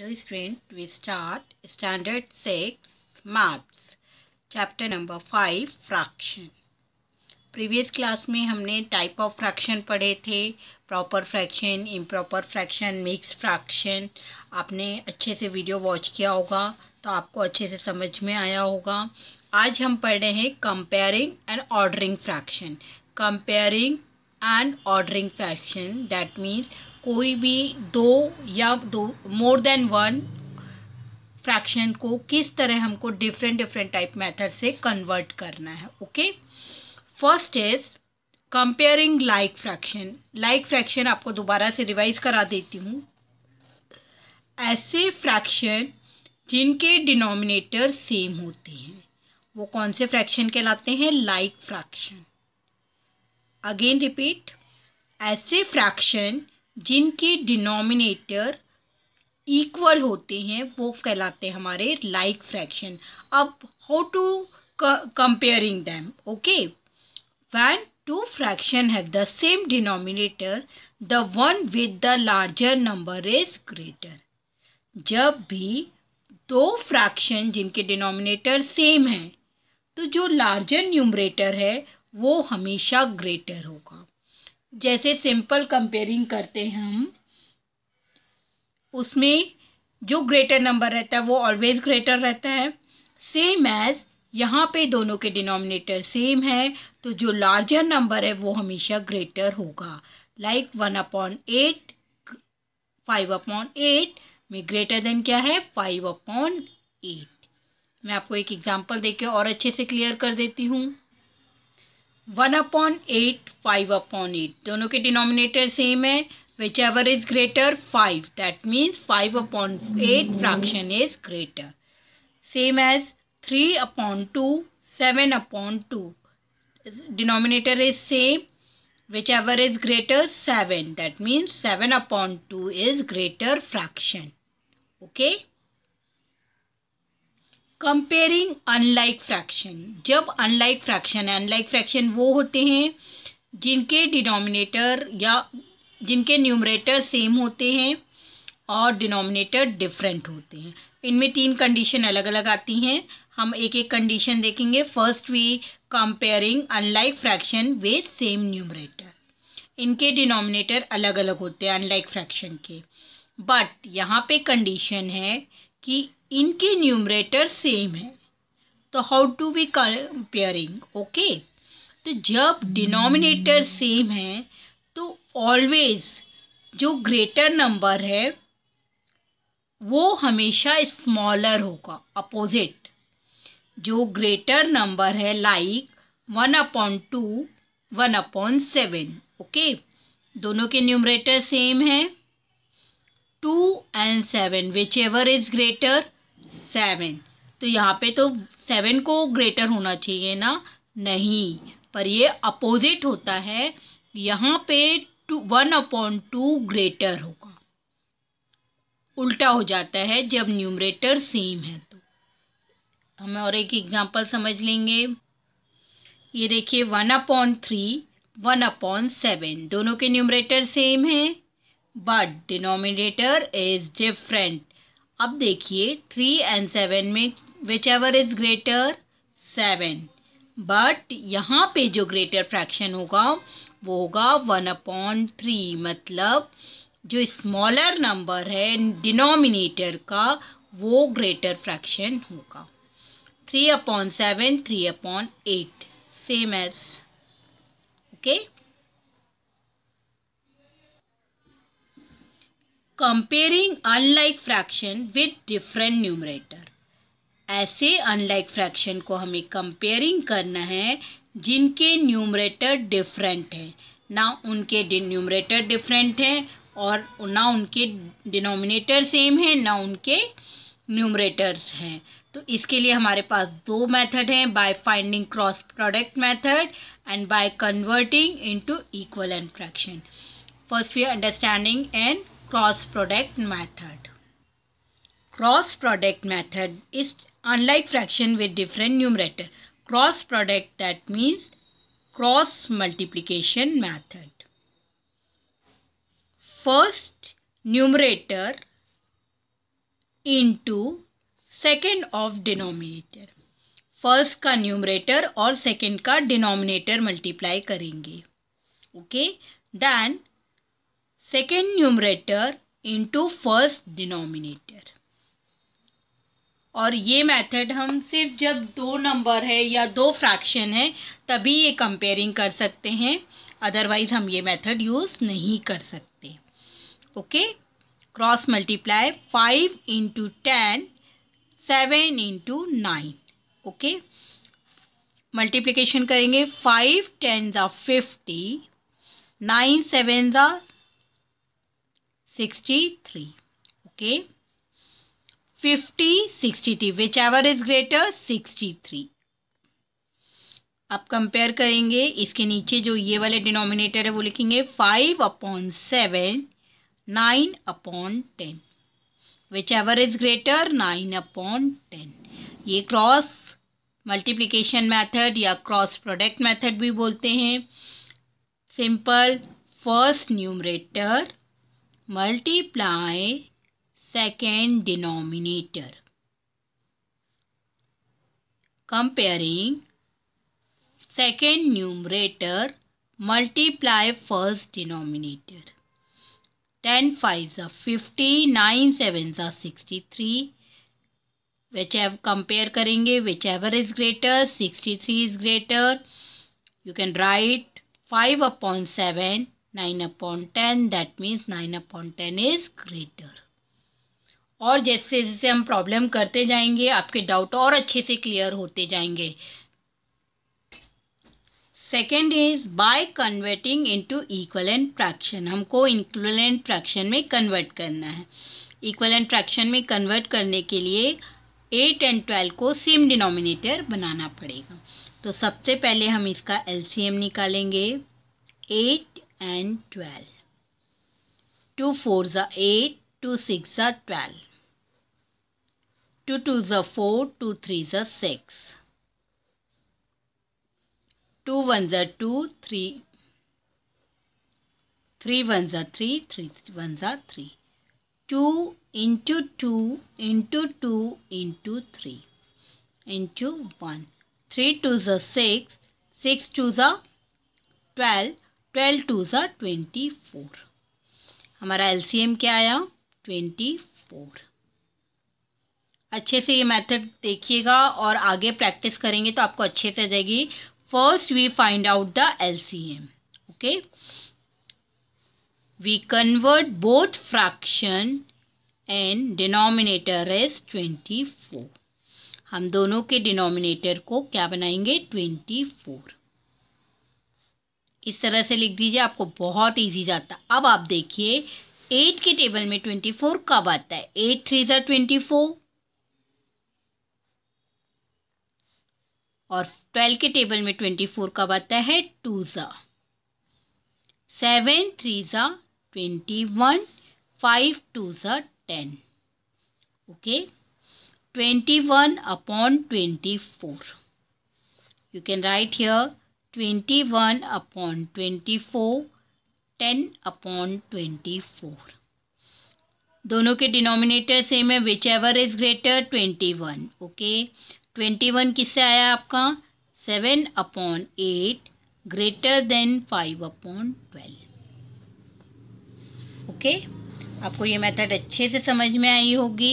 Restraint, we start Standard 6 Maths, Chapter number 5 Fraction. Previous class में हमने type of fraction पढ़े थे proper fraction improper fraction mix fraction आपने अच्छे से वीडियो वॉच किया होगा तो आपको अच्छे से समझ में आया होगा आज हम पढ़ रहे हैं comparing and ordering fraction comparing and ordering fraction that means कोई भी दो या दो मोर देन वन फ्रैक्शन को किस तरह हमको डिफरेंट डिफरेंट टाइप मेथड से कन्वर्ट करना है okay first is comparing like fraction like fraction आपको दोबारा से रिवाइज करा देती हूँ ऐसे फ्रैक्शन जिनके डिनोमिनेटर सेम होते हैं वो कौन से फ्रैक्शन कहलाते हैं लाइक फ्रैक्शन अगेन रिपीट ऐसे फ्रैक्शन जिनके डिनोमिनेटर इक्वल होते हैं वो कहलाते हैं हमारे लाइक like फ्रैक्शन अब how to comparing them okay when two fraction have the same denominator the one with the larger number is greater जब भी दो फ्रैक्शन जिनके डिनोमिनेटर सेम हैं तो जो लार्जर न्यूमरेटर है वो हमेशा ग्रेटर होगा जैसे सिंपल कंपेयरिंग करते हैं हम उसमें जो ग्रेटर नंबर रहता है वो ऑलवेज ग्रेटर रहता है सेम एज यहाँ पे दोनों के डिनोमिनेटर सेम है तो जो लार्जर नंबर है वो हमेशा ग्रेटर होगा like one upon eight five upon eight में ग्रेटर देन क्या है फाइव अपॉन एट मैं आपको एक एग्जांपल देके और अच्छे से क्लियर कर देती हूँ one upon eight five upon eight दोनों के डिनोमिनेटर सेम है whichever is greater five that means five upon eight fraction is greater same as three upon two seven upon two denominator is same whichever is greater seven that means seven upon two is greater fraction okay comparing unlike fraction जब unlike fraction है unlike fraction वो होते हैं जिनके denominator या जिनके numerator same होते हैं और डिनोमिनेटर डिफरेंट होते हैं इनमें तीन कंडीशन अलग अलग आती हैं हम एक एक कंडीशन देखेंगे first we comparing unlike fraction with same numerator इनके डिनोमिनेटर अलग अलग होते हैं अनलाइक फ्रैक्शन के बट यहाँ पे कंडीशन है कि इनके न्यूमरेटर सेम है तो how to be comparing okay तो जब डिनोमिनेटर सेम है तो ऑलवेज जो ग्रेटर नंबर है वो हमेशा स्मॉलर होगा अपोजिट जो ग्रेटर नंबर है like one upon two one upon seven okay दोनों के न्यूमरेटर सेम है two and seven whichever is greater seven तो यहाँ पे तो सेवन को ग्रेटर होना चाहिए ना नहीं पर ये अपोजिट होता है यहाँ पे two one upon two greater होगा उल्टा हो जाता है जब न्यूमरेटर सेम है तो हम और एक एग्जांपल समझ लेंगे ये देखिए one upon three one upon seven दोनों के न्यूमरेटर सेम है बट डिनोमिनेटर इज डिफरेंट अब देखिए थ्री एंड सेवन में whichever is greater seven but यहाँ पे जो ग्रेटर फ्रैक्शन होगा वो होगा वन अपॉन थ्री मतलब जो स्मॉलर नंबर है डिनोमिनेटर का वो ग्रेटर फ्रैक्शन होगा three upon seven three upon eight same as okay comparing unlike fraction with different numerator ऐसे अनलाइक फ्रैक्शन को हमें कंपेयरिंग करना है जिनके न्यूमरेटर डिफरेंट हैं ना उनके न्यूमरेटर डिफरेंट हैं और ना उनके डिनोमिनेटर सेम हैं ना उनके न्यूमरेटर हैं तो इसके लिए हमारे पास दो मेथड हैं by finding cross product method and by converting into equal and fraction first we understanding and cross product method cross product method is unlike fraction with different numerator cross product that means cross multiplication method first numerator into second of denominator first का numerator और second का denominator multiply करेंगे okay then second numerator into first denominator और ये method हम सिर्फ जब दो नंबर है या दो फ्रैक्शन है तभी ये कंपेयरिंग कर सकते हैं अदरवाइज़ हम ये मेथड यूज़ नहीं कर सकते okay cross multiply five into ten seven into nine okay multiplication करेंगे फाइव टेन ज़ा फिफ्टी नाइन सेवन ज़ा 63 okay 50 63 whichever is greater 63 अब कंपेयर करेंगे इसके नीचे जो ये वाले डिनोमिनेटर है वो लिखेंगे five upon seven nine upon ten whichever is greater nine upon ten ये क्रॉस मल्टीप्लिकेशन मेथड या क्रॉस प्रोडक्ट मेथड भी बोलते हैं simple first numerator multiply second denominator comparing second numerator multiply first denominator 10 fives are 50 9 sevens are 63 which have compare karenge whichever is greater 63 is greater you can write 5 upon 7 nine upon ten that means nine upon ten is greater और जैसे जैसे हम problem करते जाएंगे आपके doubt और अच्छे से क्लियर होते जाएंगे second is by converting into equivalent fraction हमको इक्वलेंट फ्रैक्शन में कन्वर्ट करना है इक्वलेंट फ्रैक्शन में कन्वर्ट करने के लिए एट एंड ट्वेल्व को सेम डिनोमिनेटर बनाना पड़ेगा तो सबसे पहले हम इसका एलसीएम निकालेंगे eight and 12. 2 fours are 8, 2 six are 12. 2 twos are 4, 2 threes are 6. 2 ones are 2, 3. 3 ones are 3, 3 ones are 3. 2 into 2 into 2 into 3 into 1. 3 twos are 6, 6 twos are 12, twelve two ज़ा ट्वेंटी फोर हमारा एलसीएम क्या आया ट्वेंटी फोर अच्छे से ये method देखिएगा और आगे प्रैक्टिस करेंगे तो आपको अच्छे से आ जाएगी first we find out the LCM okay we convert both fraction and denominator is twenty four हम दोनों के डिनोमिनेटर को क्या बनाएंगे ट्वेंटी फोर इस तरह से लिख दीजिए आपको बहुत ईजी जाता है अब आप देखिए एट के टेबल में ट्वेंटी फोर कब आता है एट थ्री ज़ा ट्वेंटी फोर और ट्वेल्व के टेबल में ट्वेंटी फोर कब आता है टू ज़ा सेवन थ्री ज़ा ट्वेंटी वन फाइव टू ज़ा ten okay twenty one upon twenty four you can write here twenty one upon twenty four ten upon twenty four दोनों के डिनोमिनेटर सेम है whichever is greater twenty one okay twenty one किससे आया आपका seven upon eight greater than five upon twelve okay आपको ये method अच्छे से समझ में आई होगी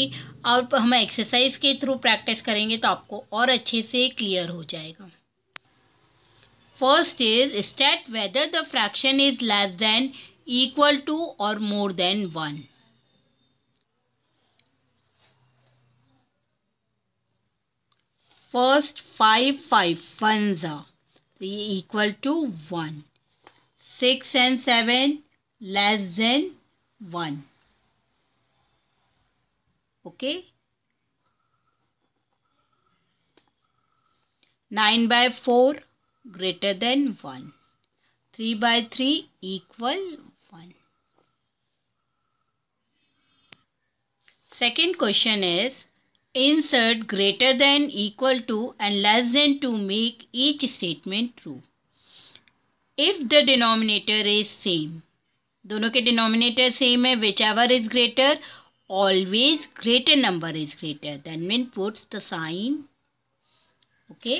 और हम एक्सरसाइज के थ्रू प्रैक्टिस करेंगे तो आपको और अच्छे से क्लियर हो जाएगा First is state whether the fraction is less than, equal to or more than 1. First 5 5 ones are equal to 1. 6 and 7 less than 1. Okay. 9 by 4 greater than 1. 3 by 3 equal 1. Second question is insert greater than equal to and less than to make each statement true. If the denominator is same, दोनों के denominator same है whichever is greater always greater number is greater than mean puts the sign okay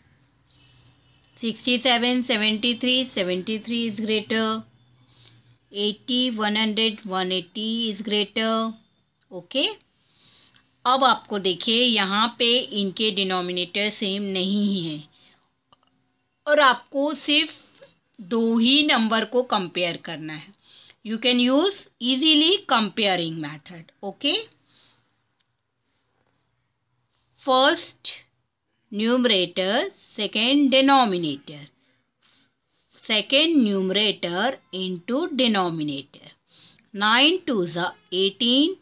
sixty seven seventy seventy three three is greater eighty one hundred one eighty is greater okay अब आपको देखिए यहाँ पे इनके denominator same नहीं है और आपको सिर्फ दो ही नंबर को कंपेयर करना है you can use easily comparing method okay first numerator, second denominator. Second numerator into denominator. 9 to the 18,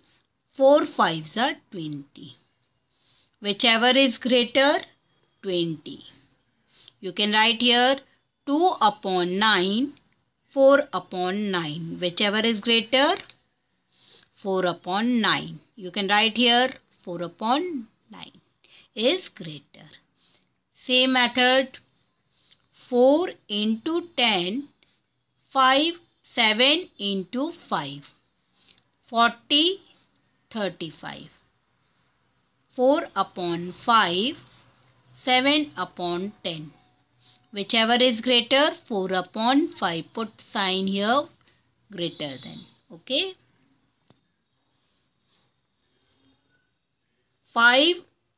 4 fives the 20. Whichever is greater, 20. You can write here 2 upon 9, 4 upon 9. Whichever is greater, 4 upon 9. You can write here 4 upon 9 is greater. Same method 4 into 10, 5, 7 into 5, 40, 35. 4 upon 5, 7 upon 10. Whichever is greater, 4 upon 5. Put sign here, greater than. Okay. 5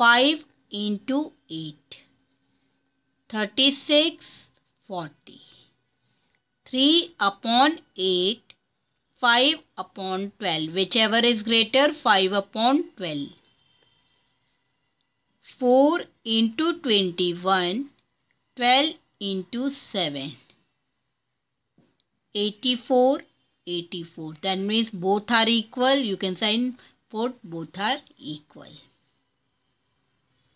5 into 8 36 40 3 upon 8 5 upon 12 whichever is greater 5 upon 12 4 into 21 12 into 7 84 84 that means both are equal you can sign put both are equal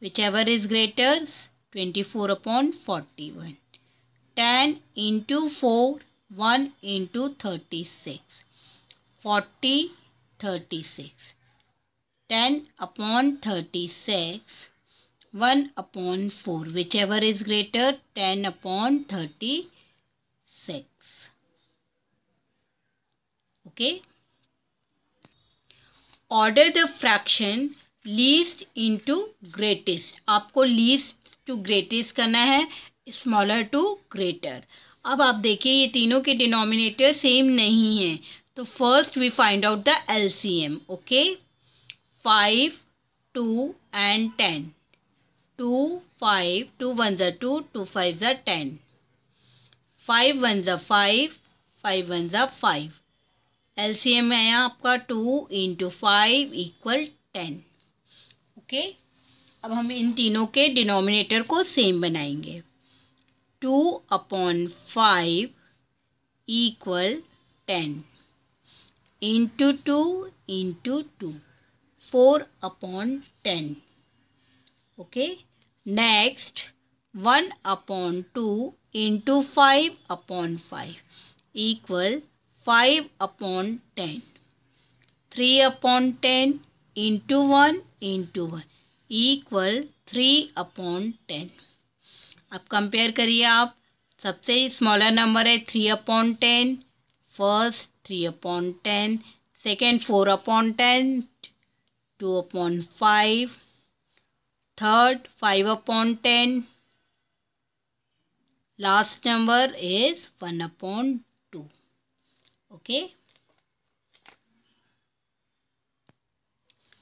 whichever is greater 24 upon 41 10 into 4 1 into 36 40 36 10 upon 36 1 upon 4 whichever is greater 10 upon 36 okay order the fraction least into greatest आपको least to greatest करना है smaller to greater अब आप देखिए ये तीनों के denominator same नहीं हैं तो first we find out the L C M okay five two and ten two five two one ज़ा टू टू फाइव ज़ा टेन फाइव वन ज़ा फाइव फाइव वन ज़ा फाइव एल सी एम आया आपका two into five equal ten okay अब हम इन तीनों के डिनोमिनेटर को सेम बनाएंगे two upon five equal ten into two into two four upon ten okay next one upon two into five upon five equal five upon ten three upon ten into one into one equal three upon ten अब compare करिए आप सबसे smaller number है three upon ten first three upon ten second four upon ten two upon five third five upon ten last number is one upon two okay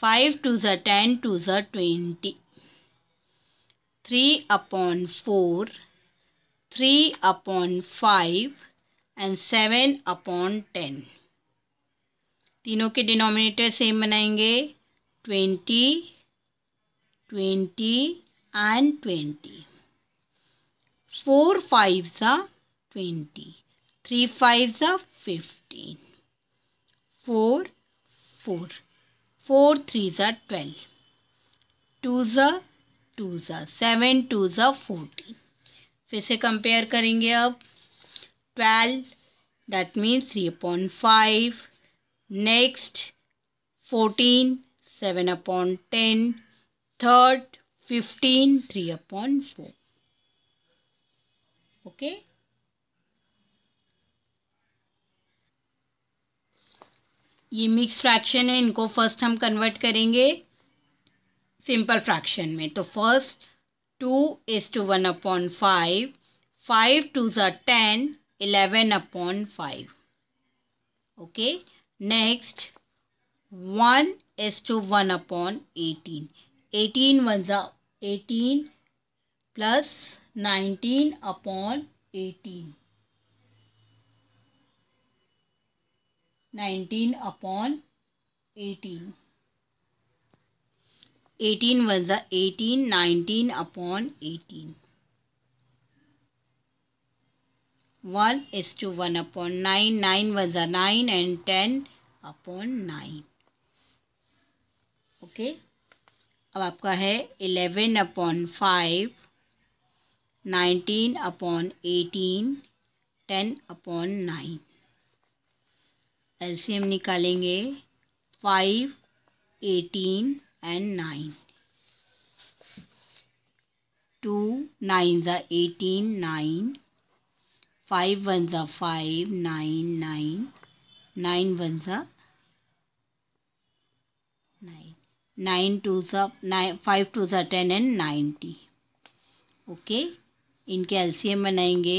five two ज़ा ten two ज़ा twenty three upon four three upon five and seven upon ten तीनों के denominator same बनाएंगे twenty twenty and twenty four five ज twenty three five ज़ fifteen four four four three ज़ा twelve two ज़ा two ज़ा seven two ज़ा fourteen फिर से कंपेयर करेंगे अब twelve that means three upon five next fourteen seven upon ten third fifteen three upon four okay ये मिक्स फ्रैक्शन है इनको फर्स्ट हम कन्वर्ट करेंगे सिंपल फ्रैक्शन में तो first two is two one upon five five two ज़ा ten eleven upon five okay next one is two one upon eighteen eighteen one ज़ा eighteen plus nineteen upon eighteen nineteen upon eighteen eighteen one the eighteen nineteen upon eighteen one is two one upon nine nine one the nine and ten upon nine okay अब आपका है eleven upon five nineteen upon eighteen ten upon nine LCM निकालेंगे five eighteen and nine two nine ज़ा eighteen nine five one ज़ा five nine nine nine one ज़ा nine nine two ज़ा nine five two ज़ा ten and ninety okay इनके LCM बनाएंगे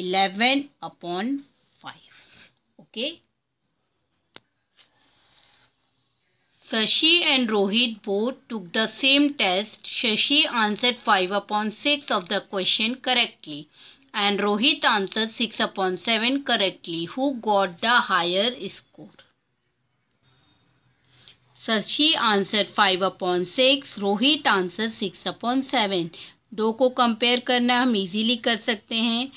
eleven upon five okay Shashi and Rohit both took the same test Shashi answer five upon six of the question correctly and Rohit answer six upon seven correctly who got the higher score Shashi answer five upon six Rohit answer six upon seven दो को compare करना हम easily कर सकते हैं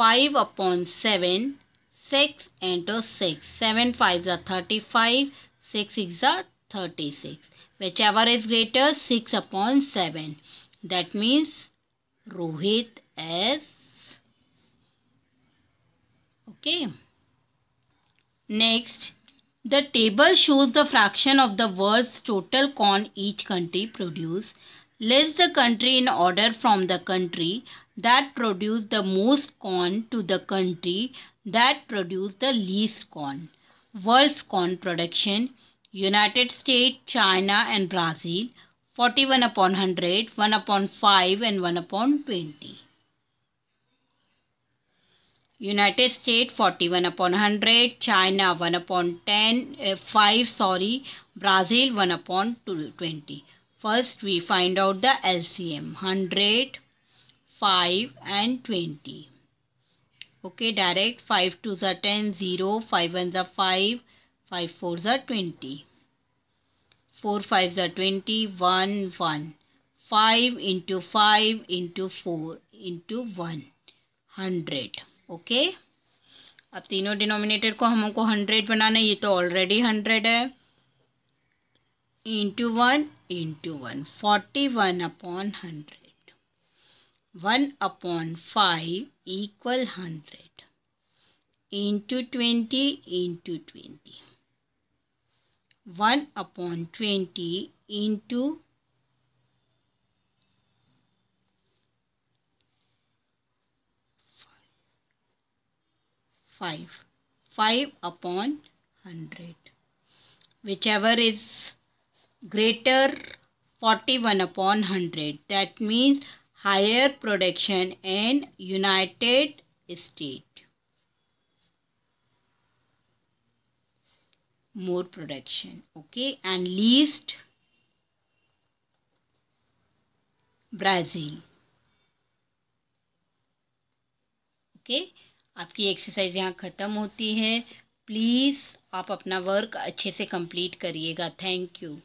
5 upon 7, 6 into 6. 7 5 are 35, 6 is a 36. Whichever is greater, 6 upon 7. That means Rohit is okay. Next, the table shows the fraction of the world's total corn each country produce. List the country in order from the country that produce the most corn to the country that produce the least corn. World's corn production United States, China and Brazil 41 upon 100, 1 upon 5 and 1 upon 20. United States 41 upon 100, China 1 upon 10, uh, 5 sorry, Brazil 1 upon 20. First we find out the LCM 100 five and twenty okay direct five two ज़ा ten zero five one ज़ा five five four ज़ा twenty four five ज़ा twenty one one five into five into four into one hundred okay अब तीनों denominator को हमको hundred बनाना है ये तो ऑलरेडी हंड्रेड है into one into one forty one upon hundred 1 upon 5 equal 100 into 20 into 20 1 upon 20 into 5 5 upon 100 whichever is greater 41 upon 100 that means higher production in United States. More production. Okay. And least Brazil. okay? आपकी exercise यहाँ ख़त्म होती है please आप अपना work अच्छे से complete करिएगा थैंक यू